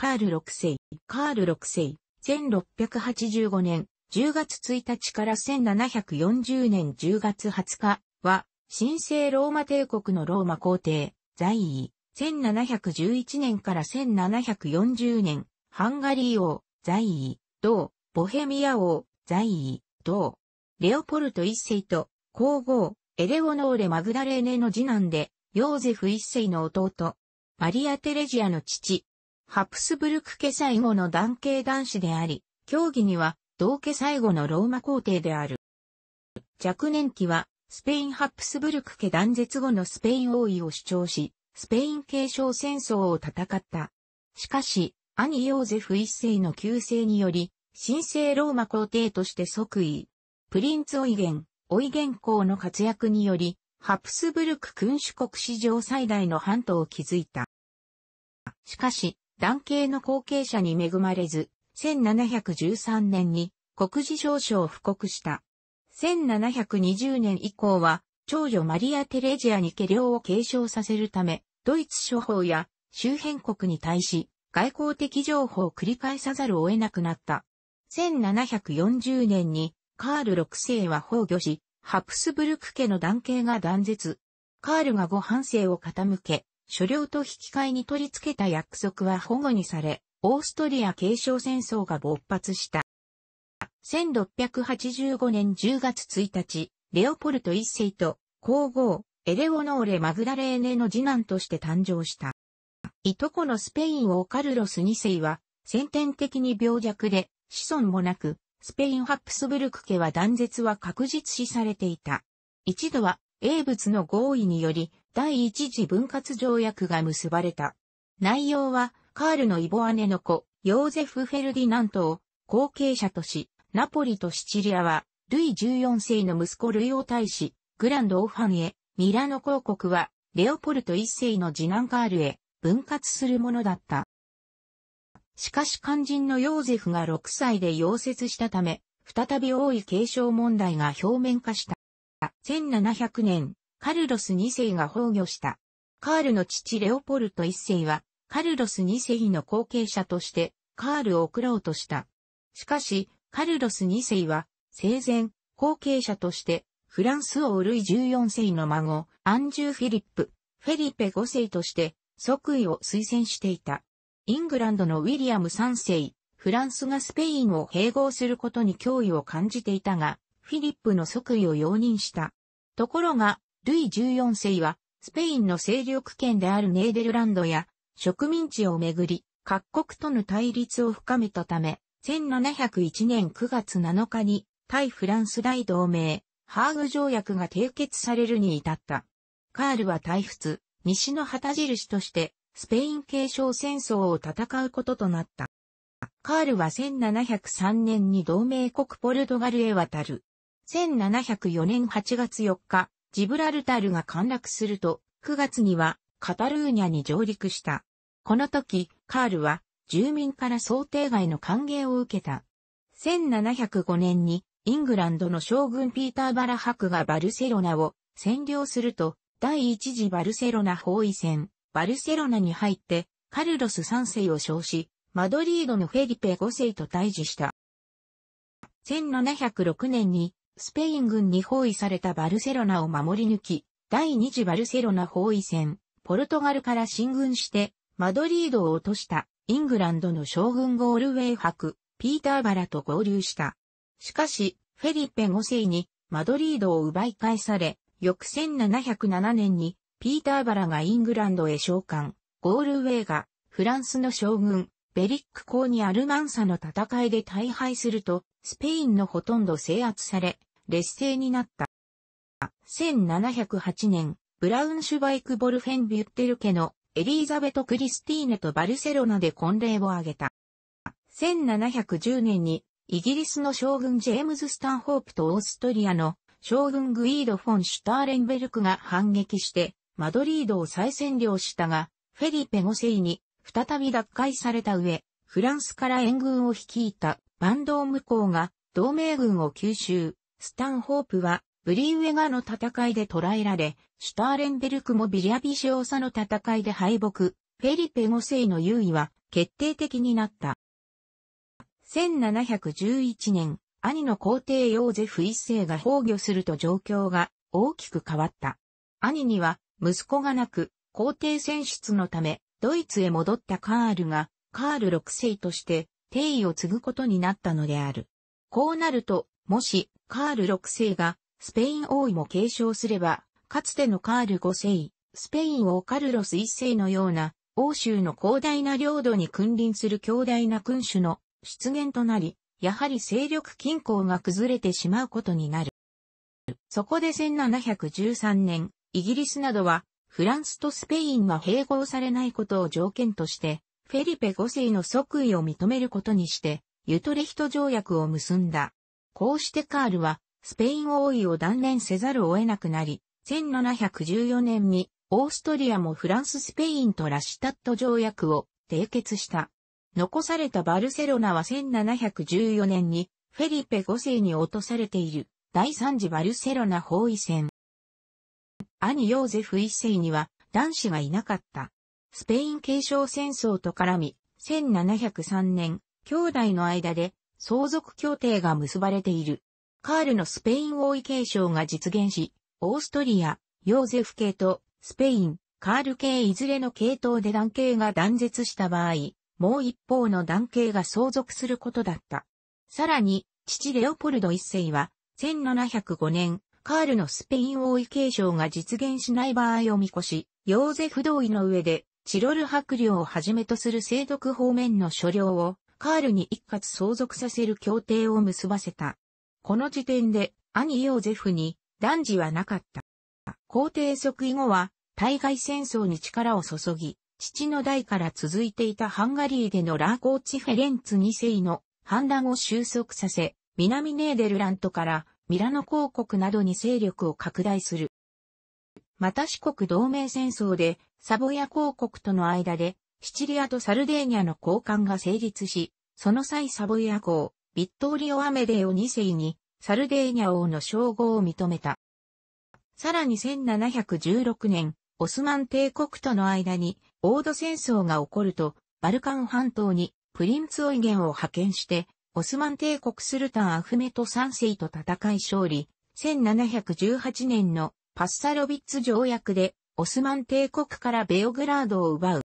カール6世、カール6世、1685年10月1日から1740年10月20日は、神聖ローマ帝国のローマ皇帝、在位、1711年から1740年、ハンガリー王、在位、同、ボヘミア王、在位、同、レオポルト一世と、皇后、エレオノーレ・マグダレーネの次男で、ヨーゼフ一世の弟、マリア・テレジアの父、ハプスブルク家最後の男系男子であり、競技には同家最後のローマ皇帝である。若年期はスペインハプスブルク家断絶後のスペイン王位を主張し、スペイン継承戦争を戦った。しかし、兄ヨーゼフ一世の旧姓により、神聖ローマ皇帝として即位。プリンツオイゲン、オイゲン公の活躍により、ハプスブルク君主国史上最大の半島を築いた。しかし、男系の後継者に恵まれず、1713年に国事少書を布告した。1720年以降は、長女マリア・テレジアに家領を継承させるため、ドイツ諸法や周辺国に対し、外交的情報を繰り返さざるを得なくなった。1740年にカール6世は崩御し、ハプスブルク家の男系が断絶。カールが後半世を傾け、所領と引き換えに取り付けた約束は保護にされ、オーストリア継承戦争が勃発した。1685年10月1日、レオポルト一世と皇后、エレオノーレ・マグダレーネの次男として誕生した。いとこのスペイン王カルロス2世は、先天的に病弱で、子孫もなく、スペインハプスブルク家は断絶は確実視されていた。一度は、英仏の合意により、第一次分割条約が結ばれた。内容は、カールのイボ姉の子、ヨーゼフ・フェルディナントを後継者とし、ナポリとシチリアは、ルイ14世の息子ルイ王太子、グランド・オファンへ、ミラノ公国は、レオポルト1世の次男カールへ、分割するものだった。しかし肝心のヨーゼフが6歳で溶接したため、再び多い継承問題が表面化した。1700年、カルロス2世が崩御した。カールの父レオポルト1世は、カルロス2世の後継者として、カールを送ろうとした。しかし、カルロス2世は、生前、後継者として、フランス王ルイ14世の孫、アンジュ・フィリップ、フェリペ5世として、即位を推薦していた。イングランドのウィリアム3世、フランスがスペインを併合することに脅威を感じていたが、フィリップの即位を容認した。ところが、ルイ14世は、スペインの勢力圏であるネーデルランドや、植民地をめぐり、各国との対立を深めたため、1701年9月7日に、対フランス大同盟、ハーグ条約が締結されるに至った。カールは退仏、西の旗印として、スペイン継承戦争を戦うこととなった。カールは1703年に同盟国ポルトガルへ渡る。1704年8月4日、ジブラルタルが陥落すると、9月にはカタルーニャに上陸した。この時、カールは住民から想定外の歓迎を受けた。1705年にイングランドの将軍ピーター・バラ博がバルセロナを占領すると、第一次バルセロナ包囲戦、バルセロナに入って、カルロス3世を称し、マドリードのフェリペ5世と対峙した。1706年にスペイン軍に包囲されたバルセロナを守り抜き、第二次バルセロナ包囲戦、ポルトガルから進軍して、マドリードを落としたイングランドの将軍ゴールウェイ博、ピーターバラと合流した。しかし、フェリッペ5世にマドリードを奪い返され、翌1707年にピーターバラがイングランドへ召喚、ゴールウェイがフランスの将軍、ベリック公にアルマンサの戦いで大敗すると、スペインのほとんど制圧され、劣勢になった。1708年、ブラウンシュバイク・ボルフェン・ビュッテル家のエリーザベト・クリスティーネとバルセロナで婚礼を挙げた。1710年にイギリスの将軍ジェームズ・スタンホープとオーストリアの将軍グイード・フォン・シュターレンベルクが反撃してマドリードを再占領したが、フェリペ5世に再び脱会された上、フランスから援軍を率いたバンドーム公が同盟軍を吸収。スタンホープは、ブリーウェガの戦いで捕らえられ、シュターレンベルクもビリャビシオーサの戦いで敗北、フェリペ5世の優位は決定的になった。1711年、兄の皇帝ヨーゼフ1世が崩御すると状況が大きく変わった。兄には息子がなく、皇帝選出のため、ドイツへ戻ったカールが、カール6世として、帝位を継ぐことになったのである。こうなると、もし、カール6世が、スペイン王位も継承すれば、かつてのカール5世、スペイン王カルロス1世のような、欧州の広大な領土に君臨する強大な君主の出現となり、やはり勢力均衡が崩れてしまうことになる。そこで1713年、イギリスなどは、フランスとスペインが併合されないことを条件として、フェリペ5世の即位を認めることにして、ユトレヒト条約を結んだ。こうしてカールは、スペイン王位を断念せざるを得なくなり、1714年に、オーストリアもフランススペインとラシュタット条約を締結した。残されたバルセロナは1714年に、フェリペ5世に落とされている、第3次バルセロナ包囲戦。兄ヨーゼフ1世には、男子がいなかった。スペイン継承戦争と絡み、1703年、兄弟の間で相続協定が結ばれている。カールのスペイン王位継承が実現し、オーストリア、ヨーゼフ系とスペイン、カール系いずれの系統で男系が断絶した場合、もう一方の男系が相続することだった。さらに、父レオポルド一世は、1705年、カールのスペイン王位継承が実現しない場合を見越し、ヨーゼフ同意の上で、チロル伯領をはじめとする制度方面の所領をカールに一括相続させる協定を結ばせた。この時点で兄ヨーゼフに男児はなかった。皇帝即位後は対外戦争に力を注ぎ、父の代から続いていたハンガリーでのラーコーチ・フェレンツ2世の反乱を収束させ、南ネーデルラントからミラノ公国などに勢力を拡大する。また四国同盟戦争でサボヤ公国との間でシチリアとサルデーニャの交換が成立し、その際サボイア公、ビットーリオ・アメデオ2世に、サルデーニャ王の称号を認めた。さらに1716年、オスマン帝国との間に、オード戦争が起こると、バルカン半島に、プリンツオイゲンを派遣して、オスマン帝国スルタンアフメト3世と戦い勝利、1718年のパッサロビッツ条約で、オスマン帝国からベオグラードを奪う。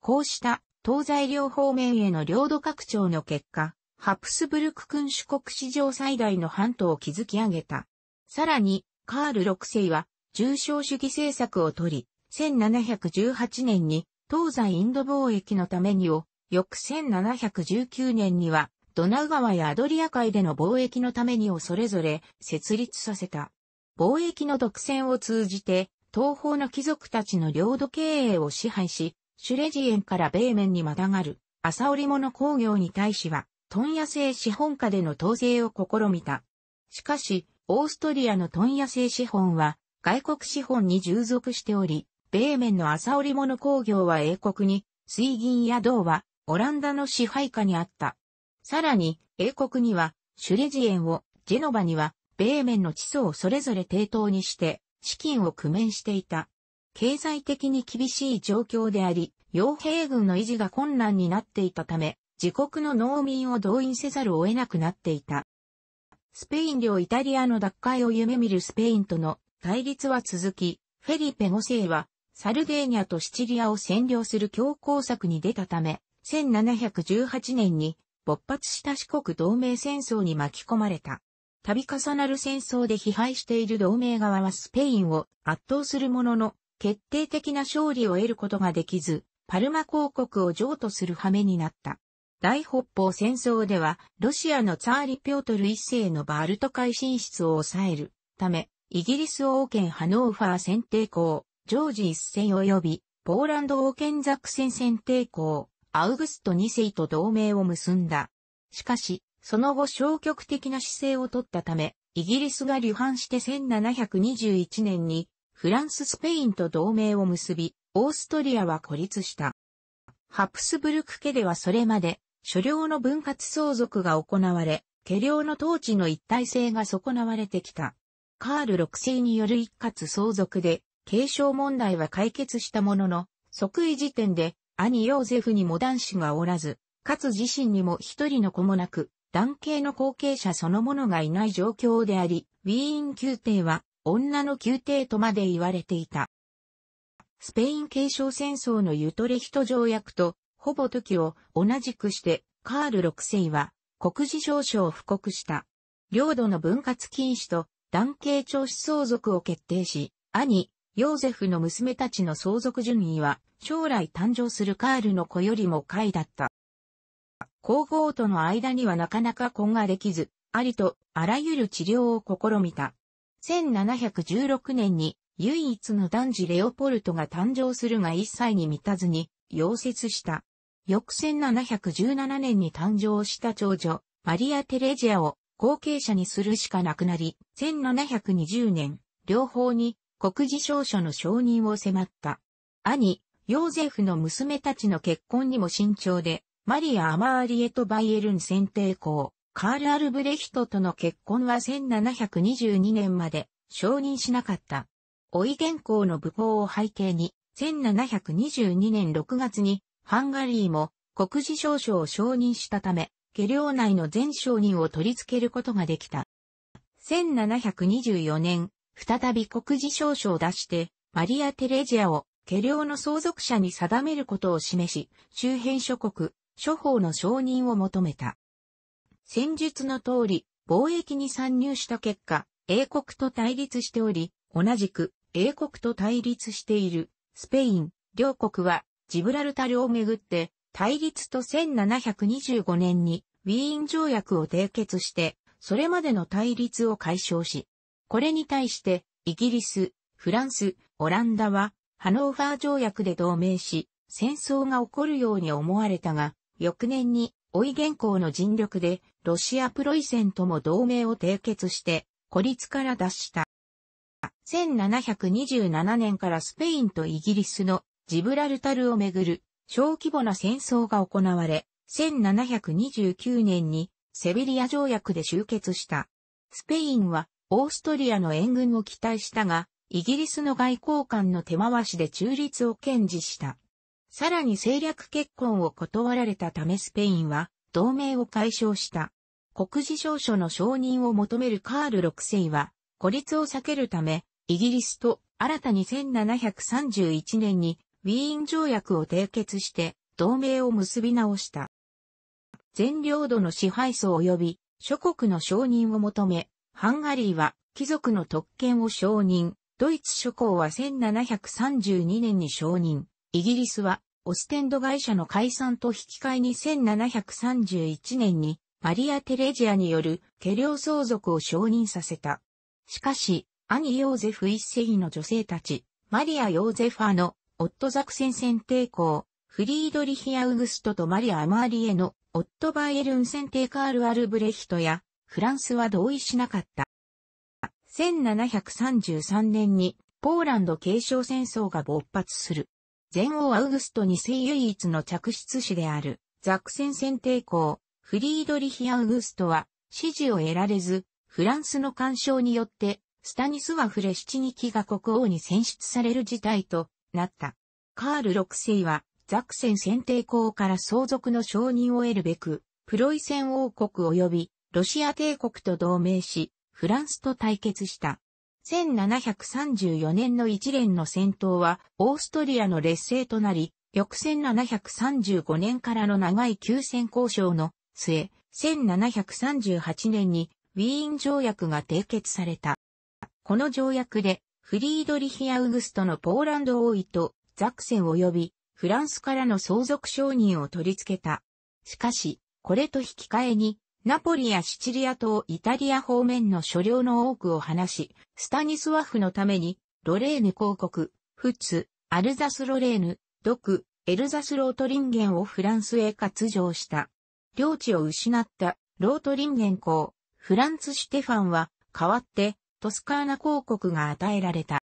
こうした東西両方面への領土拡張の結果、ハプスブルク君主国史上最大の半島を築き上げた。さらに、カール6世は重商主義政策をとり、1718年に東西インド貿易のためにを、翌1719年にはドナウ川やアドリア海での貿易のためにをそれぞれ設立させた。貿易の独占を通じて、東方の貴族たちの領土経営を支配し、シュレジエンから米面にまたがる、朝織物工業に対しは、問屋製資本家での統制を試みた。しかし、オーストリアの問屋製資本は、外国資本に従属しており、米面の朝織物工業は英国に、水銀や銅は、オランダの支配下にあった。さらに、英国には、シュレジエンを、ジェノバには、米面の地層をそれぞれ抵当にして、資金を工面していた。経済的に厳しい状況であり、傭兵軍の維持が困難になっていたため、自国の農民を動員せざるを得なくなっていた。スペイン領イタリアの奪回を夢見るスペインとの対立は続き、フェリペ5世はサルデーニャとシチリアを占領する強硬策に出たため、1718年に勃発した四国同盟戦争に巻き込まれた。度重なる戦争で批判している同盟側はスペインを圧倒するものの、決定的な勝利を得ることができず、パルマ公国を譲渡する羽目になった。大北方戦争では、ロシアのツァーリ・ピョートル一世のバルト海進出を抑えるため、イギリス王権ハノーファー選定校、ジョージ一世及び、ポーランド王権ザクセン選定校、アウグスト二世と同盟を結んだ。しかし、その後消極的な姿勢を取ったため、イギリスが離反して1721年にフランススペインと同盟を結び、オーストリアは孤立した。ハプスブルク家ではそれまで、所領の分割相続が行われ、家領の統治の一体性が損なわれてきた。カール6世による一括相続で、継承問題は解決したものの、即位時点で、兄ヨーゼフにも男子がおらず、かつ自身にも一人の子もなく、男系の後継者そのものがいない状況であり、ウィーン宮廷は女の宮廷とまで言われていた。スペイン継承戦争のユトレヒト条約と、ほぼ時を同じくして、カール6世は、国事証書を布告した。領土の分割禁止と、男系長子相続を決定し、兄、ヨーゼフの娘たちの相続順位は、将来誕生するカールの子よりも下位だった。皇后との間にはなかなか婚ができず、ありとあらゆる治療を試みた。1716年に唯一の男児レオポルトが誕生するが一切に満たずに、溶接した。翌1717年に誕生した長女、マリア・テレジアを後継者にするしかなくなり、1720年、両方に国事証書の承認を迫った。兄、ヨーゼフの娘たちの結婚にも慎重で、マリア・アマーリエとバイエルン選定校、カール・アルブレヒトとの結婚は1722年まで承認しなかった。追い原稿の武功を背景に、1722年6月にハンガリーも国事証書を承認したため、下領内の全承人を取り付けることができた。1724年、再び国事証書を出して、マリア・テレジアを下領の相続者に定めることを示し、周辺諸国、諸法の承認を求めた。戦術の通り、貿易に参入した結果、英国と対立しており、同じく英国と対立しているスペイン、両国はジブラルタルをめぐって対立と1725年にウィーン条約を締結して、それまでの対立を解消し、これに対してイギリス、フランス、オランダはハノーファー条約で同盟し、戦争が起こるように思われたが、翌年に追い原稿の尽力でロシアプロイセンとも同盟を締結して、孤立から脱した。1727年からスペインとイギリスのジブラルタルをめぐる小規模な戦争が行われ、1729年にセビリア条約で終結した。スペインはオーストリアの援軍を期待したが、イギリスの外交官の手回しで中立を堅持した。さらに政略結婚を断られたためスペインは同盟を解消した。国事証書の承認を求めるカール6世は、孤立を避けるため、イギリスと新たに1731年にウィーン条約を締結して同盟を結び直した。全領土の支配層及び諸国の承認を求め、ハンガリーは貴族の特権を承認、ドイツ諸侯は1732年に承認、イギリスはオステンド会社の解散と引き換えに1731年にマリア・テレジアによる家領相続を承認させた。しかし、兄ヨーゼフ一世の女性たち、マリア・ヨーゼファの夫セ戦選定校、フリードリヒア・ウグストとマリア・アマーリエの夫バイエルン選定カール・アルブレヒトやフランスは同意しなかった。1733年にポーランド継承戦争が勃発する。全王アウグスト2世唯一の嫡出子である、ザクセン選帝公、フリードリヒ・アウグストは、支持を得られず、フランスの干渉によって、スタニスワフレシチニキが国王に選出される事態となった。カール6世は、ザクセン選帝公から相続の承認を得るべく、プロイセン王国及びロシア帝国と同盟し、フランスと対決した。1734年の一連の戦闘は、オーストリアの劣勢となり、翌1735年からの長い休戦交渉の末、1738年にウィーン条約が締結された。この条約で、フリードリヒ・アウグストのポーランド王位とザクセン及びフランスからの相続承認を取り付けた。しかし、これと引き換えにナポリやシチリア島イタリア方面の所領の多くを話し、スタニスワフのために、ロレーヌ公国、フツ、アルザスロレーヌ、ドク、エルザスロートリンゲンをフランスへ割譲した。領地を失ったロートリンゲン公、フランツ・シュテファンは、代わって、トスカーナ公国が与えられた。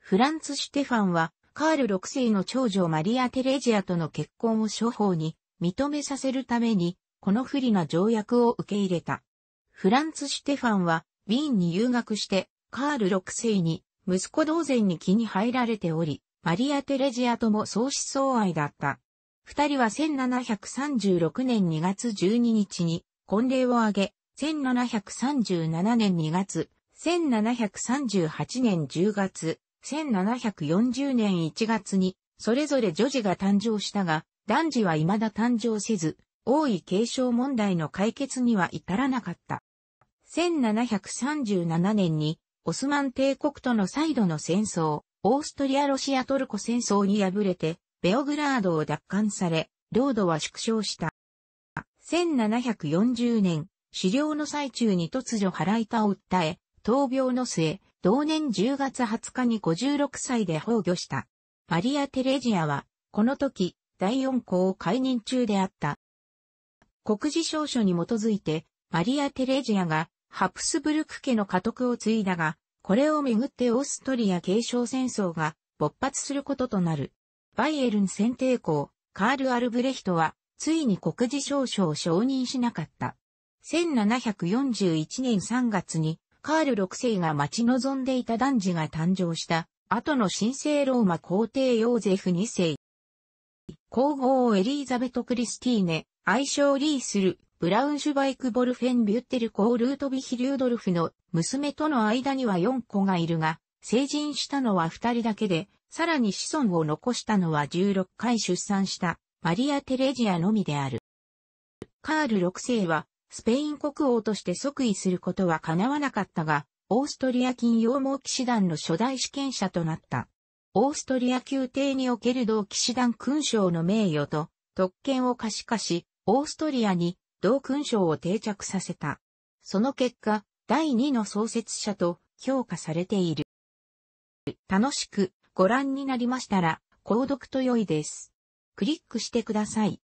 フランツ・シュテファンは、カール6世の長女マリア・テレジアとの結婚を処方に認めさせるために、この不利な条約を受け入れた。フランツ・シュテファンは、ウィーンに留学して、カール6世に、息子同然に気に入られており、マリア・テレジアとも相思相愛だった。二人は1736年2月12日に婚礼を挙げ、1737年2月、1738年10月、1740年1月に、それぞれ女児が誕生したが、男児は未だ誕生せず、王位継承問題の解決には至らなかった。1737年にオスマン帝国との再度の戦争、オーストリア・ロシア・トルコ戦争に敗れて、ベオグラードを奪還され、領土は縮小した。1740年、狩猟の最中に突如腹痛を訴え、闘病の末、同年10月20日に56歳で崩御した。マリア・テレジアは、この時、第四項を解任中であった、国事証書に基づいて、マリア・テレジアがハプスブルク家の家督を継いだが、これをめぐってオーストリア継承戦争が勃発することとなる。バイエルン選定校、カール・アルブレヒトは、ついに国事証書を承認しなかった。1741年3月に、カール6世が待ち望んでいた男児が誕生した、後の神聖ローマ皇帝ヨーゼフ2世、皇后エリーザベト・クリスティーネ、愛称リースル、ブラウンシュバイク・ボルフェン・ビュッテル・コー・ルートビヒ・リュードルフの娘との間には4子がいるが、成人したのは2人だけで、さらに子孫を残したのは16回出産したマリア・テレジアのみである。カール6世はスペイン国王として即位することは叶わなかったが、オーストリア金用毛騎士団の初代主権者となった。オーストリア宮廷における同騎士団勲章の名誉と特権を可視化し、オーストリアに同勲章を定着させた。その結果、第2の創設者と評価されている。楽しくご覧になりましたら、購読と良いです。クリックしてください。